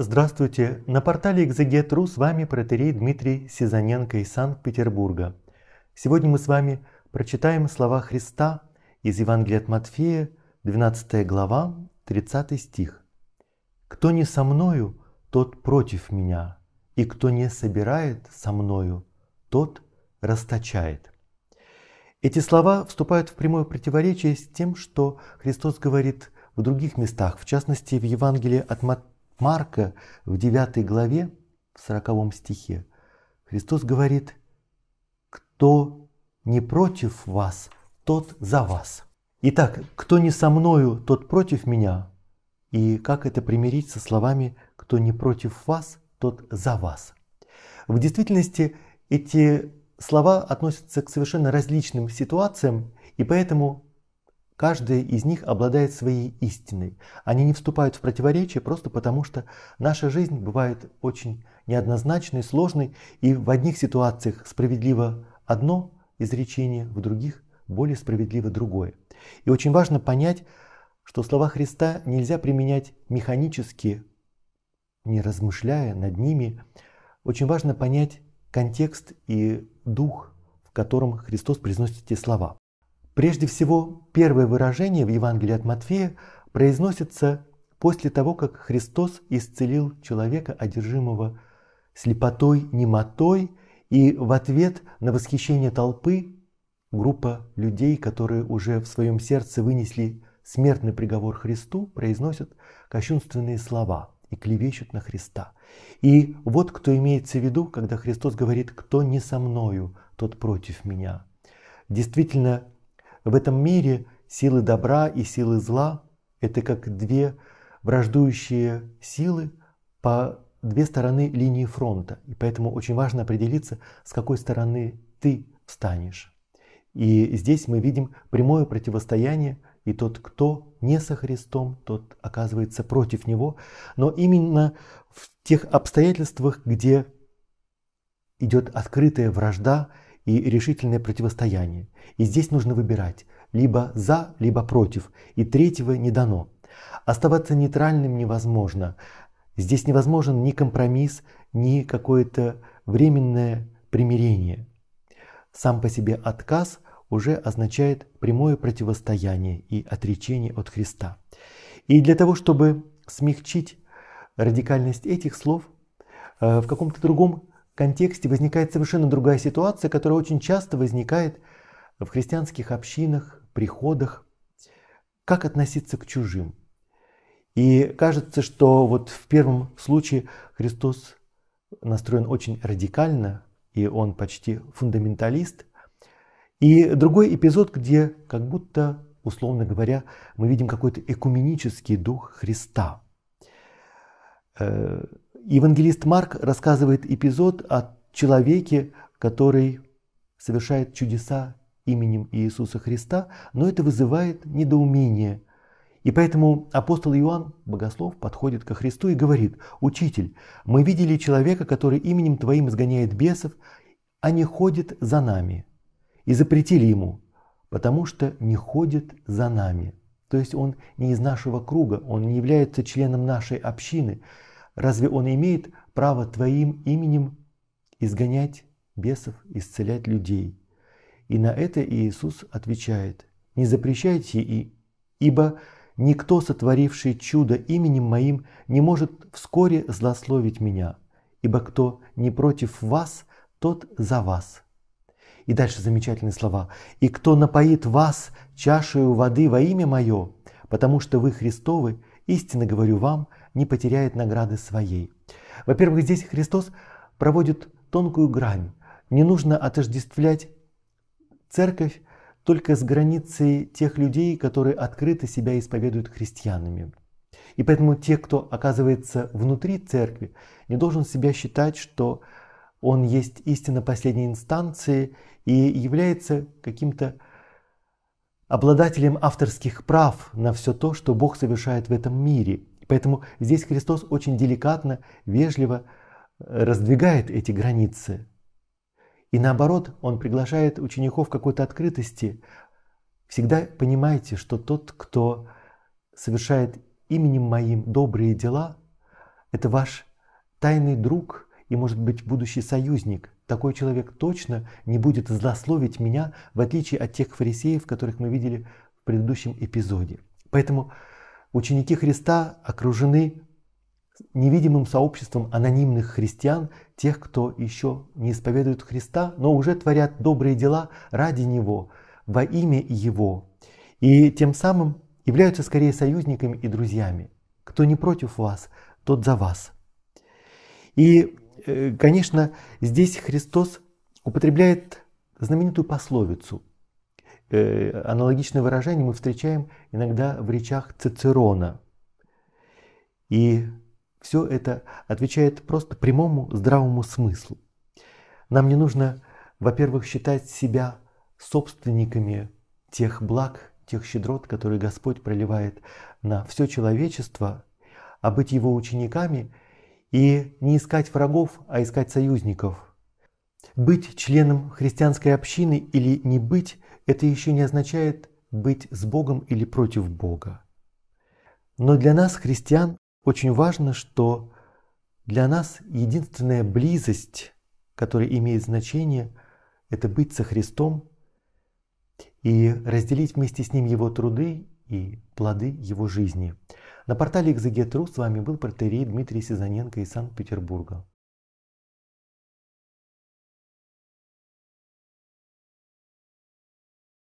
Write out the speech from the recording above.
Здравствуйте! На портале Экзегет.ру с вами протерей Дмитрий Сизаненко из Санкт-Петербурга. Сегодня мы с вами прочитаем слова Христа из Евангелия от Матфея, 12 глава, 30 стих. «Кто не со мною, тот против меня, и кто не собирает со мною, тот расточает». Эти слова вступают в прямое противоречие с тем, что Христос говорит в других местах, в частности, в Евангелии от Матфея, Марка в 9 главе, в 40 стихе, Христос говорит, кто не против вас, тот за вас. Итак, кто не со мною, тот против меня. И как это примирить со словами «кто не против вас, тот за вас». В действительности эти слова относятся к совершенно различным ситуациям, и поэтому Каждая из них обладает своей истиной. Они не вступают в противоречие просто потому, что наша жизнь бывает очень неоднозначной, сложной, и в одних ситуациях справедливо одно изречение, в других более справедливо другое. И очень важно понять, что слова Христа нельзя применять механически, не размышляя над ними. Очень важно понять контекст и дух, в котором Христос произносит эти слова. Прежде всего, первое выражение в Евангелии от Матфея произносится после того, как Христос исцелил человека, одержимого слепотой, немотой, и в ответ на восхищение толпы группа людей, которые уже в своем сердце вынесли смертный приговор Христу, произносят кощунственные слова и клевещут на Христа. И вот кто имеется в виду, когда Христос говорит, кто не со мною, тот против меня. Действительно, в этом мире силы добра и силы зла – это как две враждующие силы по две стороны линии фронта. И поэтому очень важно определиться, с какой стороны ты встанешь. И здесь мы видим прямое противостояние, и тот, кто не со Христом, тот оказывается против него. Но именно в тех обстоятельствах, где идет открытая вражда, и решительное противостояние. И здесь нужно выбирать либо за, либо против, и третьего не дано. Оставаться нейтральным невозможно. Здесь невозможен ни компромисс, ни какое-то временное примирение. Сам по себе отказ уже означает прямое противостояние и отречение от Христа. И для того, чтобы смягчить радикальность этих слов, э, в каком-то другом контексте возникает совершенно другая ситуация, которая очень часто возникает в христианских общинах, приходах. Как относиться к чужим? И кажется, что вот в первом случае Христос настроен очень радикально, и он почти фундаменталист. И другой эпизод, где как будто, условно говоря, мы видим какой-то экуменический дух Христа э, – Евангелист Марк рассказывает эпизод о человеке, который совершает чудеса именем Иисуса Христа, но это вызывает недоумение. И поэтому апостол Иоанн, богослов, подходит ко Христу и говорит, «Учитель, мы видели человека, который именем Твоим изгоняет бесов, а не ходит за нами, и запретили ему, потому что не ходит за нами». То есть он не из нашего круга, он не является членом нашей общины, Разве он имеет право твоим именем изгонять бесов, исцелять людей? И на это Иисус отвечает, не запрещайте и, ибо никто, сотворивший чудо именем моим, не может вскоре злословить меня, ибо кто не против вас, тот за вас. И дальше замечательные слова. «И кто напоит вас чашею воды во имя мое, потому что вы Христовы, истинно говорю вам, не потеряет награды своей. Во-первых, здесь Христос проводит тонкую грань. Не нужно отождествлять церковь только с границей тех людей, которые открыто себя исповедуют христианами. И поэтому те, кто оказывается внутри церкви, не должен себя считать, что он есть истина последней инстанции и является каким-то обладателем авторских прав на все то, что Бог совершает в этом мире. Поэтому здесь Христос очень деликатно, вежливо э, раздвигает эти границы. И наоборот, он приглашает учеников какой-то открытости. Всегда понимайте, что тот, кто совершает именем моим добрые дела, это ваш тайный друг и, может быть, будущий союзник. Такой человек точно не будет злословить меня, в отличие от тех фарисеев, которых мы видели в предыдущем эпизоде. Поэтому Ученики Христа окружены невидимым сообществом анонимных христиан, тех, кто еще не исповедует Христа, но уже творят добрые дела ради Него, во имя Его. И тем самым являются скорее союзниками и друзьями. Кто не против вас, тот за вас. И, э, конечно, здесь Христос употребляет знаменитую пословицу Э, аналогичное выражение мы встречаем иногда в речах Цицерона. И все это отвечает просто прямому здравому смыслу. Нам не нужно, во-первых, считать себя собственниками тех благ, тех щедрот, которые Господь проливает на все человечество, а быть его учениками и не искать врагов, а искать союзников. Быть членом христианской общины или не быть это еще не означает быть с Богом или против Бога. Но для нас, христиан, очень важно, что для нас единственная близость, которая имеет значение, это быть со Христом и разделить вместе с Ним Его труды и плоды Его жизни. На портале «Экзегетру» с вами был протерей Дмитрий Сезоненко из Санкт-Петербурга.